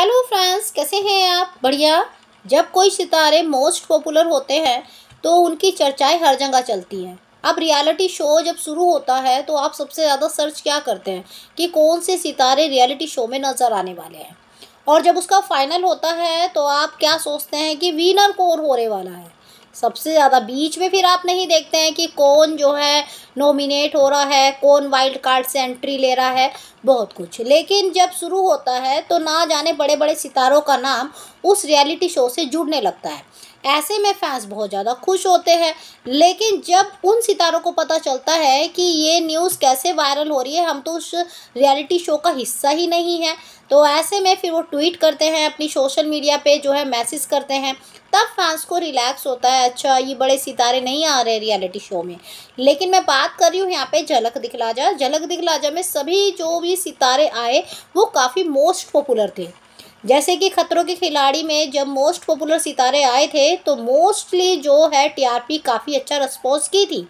hello friends कैसे हैं आप बढ़िया जब कोई सितारे मोस्ट पॉपुलर होते हैं तो उनकी चर्चाएं हर जगह चलती हैं अब रियलिटी शो जब शुरू होता है तो आप सबसे ज़्यादा सर्च क्या करते हैं कि कौन से सितारे रियलिटी शो में नज़र आने वाले हैं और जब उसका फाइनल होता है तो आप क्या सोचते हैं कि विनर कौन होने वाला है सबसे ज़्यादा बीच में फिर आप नहीं देखते हैं कि कौन जो है नॉमिनेट हो रहा है कौन वाइल्ड कार्ड से एंट्री ले रहा है बहुत कुछ लेकिन जब शुरू होता है तो ना जाने बड़े बड़े सितारों का नाम उस रियलिटी शो से जुड़ने लगता है ऐसे में फैंस बहुत ज़्यादा खुश होते हैं लेकिन जब उन सितारों को पता चलता है कि ये न्यूज़ कैसे वायरल हो रही है हम तो उस रियलिटी शो का हिस्सा ही नहीं है तो ऐसे में फिर वो ट्वीट करते हैं अपनी सोशल मीडिया पे जो है मैसेज करते हैं तब फैंस को रिलैक्स होता है अच्छा ये बड़े सितारे नहीं आ रहे रियलिटी शो में लेकिन मैं बात कर रही हूँ यहाँ पे झलक दिखला जा झलक दिखला जा में सभी जो भी सितारे आए वो काफ़ी मोस्ट पॉपुलर थे जैसे कि खतरों के खिलाड़ी में जब मोस्ट पॉपुलर सितारे आए थे तो मोस्टली जो है टीआरपी काफ़ी अच्छा रिस्पॉन्स की थी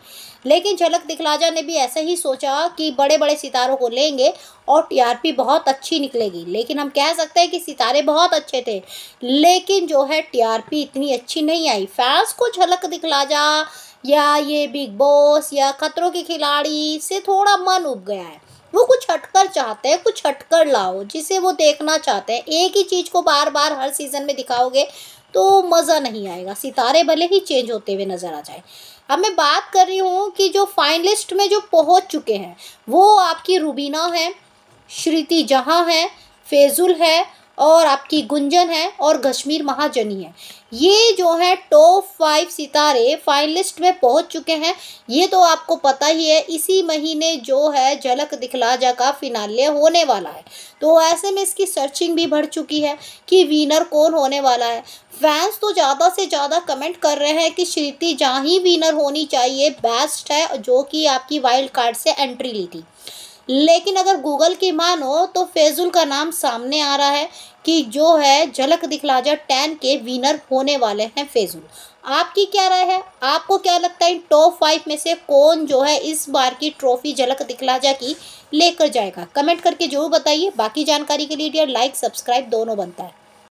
लेकिन झलक दिखलाजा ने भी ऐसा ही सोचा कि बड़े बड़े सितारों को लेंगे और टीआरपी बहुत अच्छी निकलेगी लेकिन हम कह सकते हैं कि सितारे बहुत अच्छे थे लेकिन जो है टी इतनी अच्छी नहीं आई फैंस को झलक दिखलाजा या ये बिग बॉस या खतरों के खिलाड़ी से थोड़ा मन उब गया है वो कुछ हटकर चाहते हैं कुछ हटकर लाओ जिसे वो देखना चाहते हैं एक ही चीज़ को बार बार हर सीज़न में दिखाओगे तो मज़ा नहीं आएगा सितारे भले ही चेंज होते हुए नज़र आ जाए अब मैं बात कर रही हूँ कि जो फाइनलिस्ट में जो पहुँच चुके हैं वो आपकी रूबीना है श्रीति जहाँ है फैजुल है और आपकी गुंजन है और कश्मीर महाजनी है ये जो है टॉप फाइव सितारे फाइनलिस्ट में पहुंच चुके हैं ये तो आपको पता ही है इसी महीने जो है झलक दिखला जा का फिनाले होने वाला है तो ऐसे में इसकी सर्चिंग भी बढ़ चुकी है कि विनर कौन होने वाला है फैंस तो ज़्यादा से ज़्यादा कमेंट कर रहे हैं कि श्रीति जहाँ ही विनर होनी चाहिए बेस्ट है जो कि आपकी वाइल्ड कार्ड से एंट्री ली थी लेकिन अगर गूगल की मानो तो फैजुल का नाम सामने आ रहा है कि जो है झलक दिखला जा टेन के विनर होने वाले हैं फैजुल आपकी क्या राय है आपको क्या लगता है टॉप फाइव में से कौन जो है इस बार की ट्रॉफी झलक दिखलाजा की लेकर जाएगा कमेंट करके जरूर बताइए बाकी जानकारी के लिए डियर लाइक सब्सक्राइब दोनों बनता है